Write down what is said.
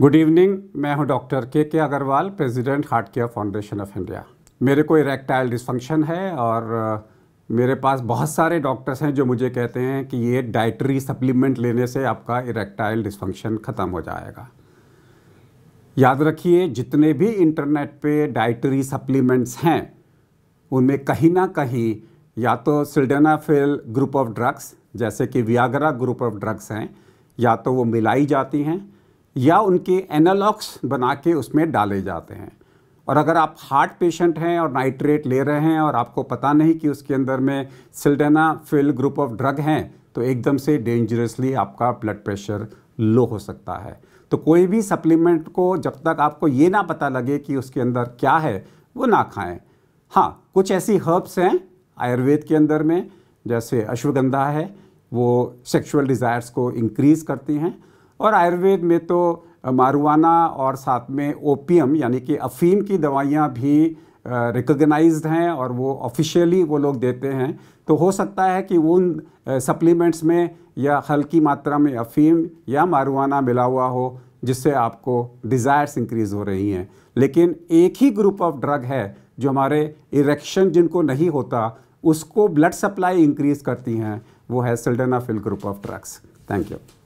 good evening मैं हूं doctor K K Agarwal president heart care foundation of India मेरे को इरेक्टाइल डिस्फंक्शन है और uh, मेरे पास बहुत सारे डॉक्टर्स हैं जो मुझे कहते हैं कि ये डाइटरी सप्लीमेंट लेने से आपका इरेक्टाइल डिस्फंक्शन ख़त्म हो जाएगा याद रखिए जितने भी इंटरनेट पे डाइटरी सप्लीमेंट्स हैं उनमें कहीं ना कहीं या तो सिल्डेनाफिल ग्रुप ऑफ ड्रग्स जैसे कि वियागरा ग्रुप ऑफ ड्रग्स हैं या तो वो मिलाई जाती हैं या उनके एनालॉग्स बना के उसमें डाले जाते हैं और अगर आप हार्ट पेशेंट हैं और नाइट्रेट ले रहे हैं और आपको पता नहीं कि उसके अंदर में sildenafil group of drug हैं तो एकदम से डेंजरसली आपका ब्लड प्रेशर लो हो सकता है तो कोई भी सप्लीमेंट को जब तक आपको ये ना पता लगे कि उसके अंदर क्या है वो ना खाएं हाँ कुछ ऐसी हर्ब्स हैं आयुर्वेद के अंदर में जैसे अश्वगंधा है वो सेक्सुअल डिज़ायर्स को इंक्रीज़ करती हैं और आयुर्वेद में तो मारुआना और साथ में ओपियम यानी कि अफीम की दवाइयाँ भी रिकगनाइज्ड हैं और वो ऑफिशियली वो लोग देते हैं तो हो सकता है कि उन सप्लीमेंट्स में या हल्की मात्रा में अफीम या मारुआना मिला हुआ हो जिससे आपको डिज़ायर्स इंक्रीज़ हो रही हैं लेकिन एक ही ग्रुप ऑफ ड्रग है जो हमारे इरेक्शन जिनको नहीं होता उसको ब्लड सप्लाई इंक्रीज़ करती हैं वो है sildenafil group of drugs thank you